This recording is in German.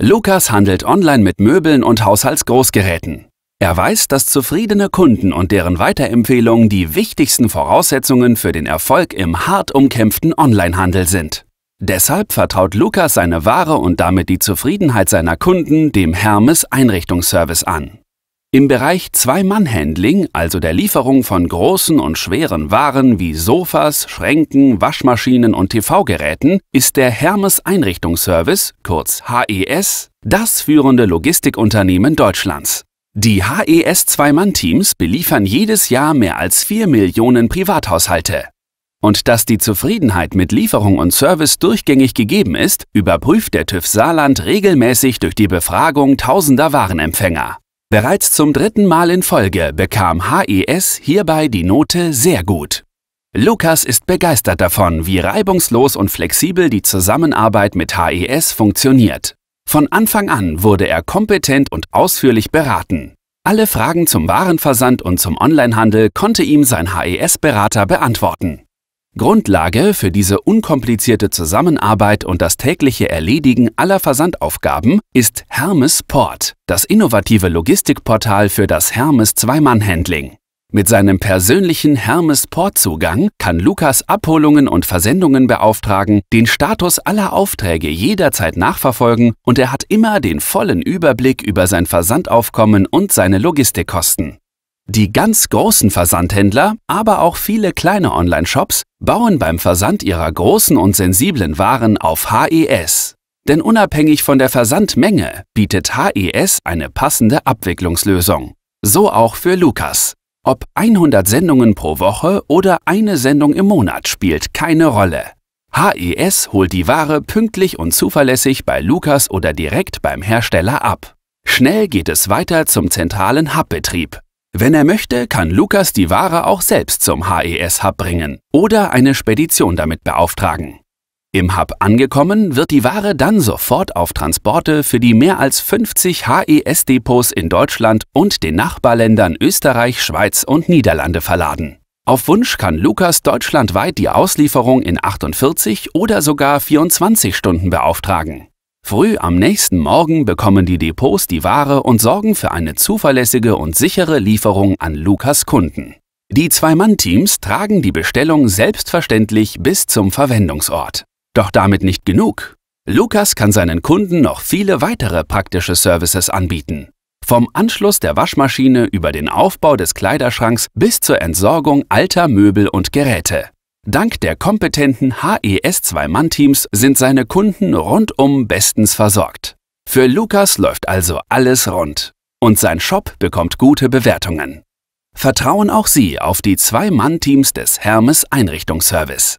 Lukas handelt online mit Möbeln und Haushaltsgroßgeräten. Er weiß, dass zufriedene Kunden und deren Weiterempfehlungen die wichtigsten Voraussetzungen für den Erfolg im hart umkämpften Onlinehandel sind. Deshalb vertraut Lukas seine Ware und damit die Zufriedenheit seiner Kunden dem Hermes Einrichtungsservice an. Im Bereich Zwei-Mann-Handling, also der Lieferung von großen und schweren Waren wie Sofas, Schränken, Waschmaschinen und TV-Geräten, ist der Hermes Einrichtungsservice, kurz HES, das führende Logistikunternehmen Deutschlands. Die HES Zwei-Mann-Teams beliefern jedes Jahr mehr als 4 Millionen Privathaushalte. Und dass die Zufriedenheit mit Lieferung und Service durchgängig gegeben ist, überprüft der TÜV Saarland regelmäßig durch die Befragung tausender Warenempfänger. Bereits zum dritten Mal in Folge bekam HES hierbei die Note sehr gut. Lukas ist begeistert davon, wie reibungslos und flexibel die Zusammenarbeit mit HES funktioniert. Von Anfang an wurde er kompetent und ausführlich beraten. Alle Fragen zum Warenversand und zum Onlinehandel konnte ihm sein HES-Berater beantworten. Grundlage für diese unkomplizierte Zusammenarbeit und das tägliche Erledigen aller Versandaufgaben ist Hermes Port, das innovative Logistikportal für das Hermes Zweimann-Handling. Mit seinem persönlichen Hermes Port-Zugang kann Lukas Abholungen und Versendungen beauftragen, den Status aller Aufträge jederzeit nachverfolgen und er hat immer den vollen Überblick über sein Versandaufkommen und seine Logistikkosten. Die ganz großen Versandhändler, aber auch viele kleine Online-Shops bauen beim Versand ihrer großen und sensiblen Waren auf HES. Denn unabhängig von der Versandmenge bietet HES eine passende Abwicklungslösung. So auch für Lukas. Ob 100 Sendungen pro Woche oder eine Sendung im Monat spielt keine Rolle. HES holt die Ware pünktlich und zuverlässig bei Lukas oder direkt beim Hersteller ab. Schnell geht es weiter zum zentralen Hubbetrieb, wenn er möchte, kann Lukas die Ware auch selbst zum HES-Hub bringen oder eine Spedition damit beauftragen. Im Hub angekommen, wird die Ware dann sofort auf Transporte für die mehr als 50 HES-Depots in Deutschland und den Nachbarländern Österreich, Schweiz und Niederlande verladen. Auf Wunsch kann Lukas deutschlandweit die Auslieferung in 48 oder sogar 24 Stunden beauftragen. Früh am nächsten Morgen bekommen die Depots die Ware und sorgen für eine zuverlässige und sichere Lieferung an Lukas Kunden. Die Zwei-Mann-Teams tragen die Bestellung selbstverständlich bis zum Verwendungsort. Doch damit nicht genug. Lukas kann seinen Kunden noch viele weitere praktische Services anbieten. Vom Anschluss der Waschmaschine über den Aufbau des Kleiderschranks bis zur Entsorgung alter Möbel und Geräte. Dank der kompetenten HES2-Mann-Teams sind seine Kunden rundum bestens versorgt. Für Lukas läuft also alles rund und sein Shop bekommt gute Bewertungen. Vertrauen auch Sie auf die 2 mann teams des Hermes Einrichtungsservice.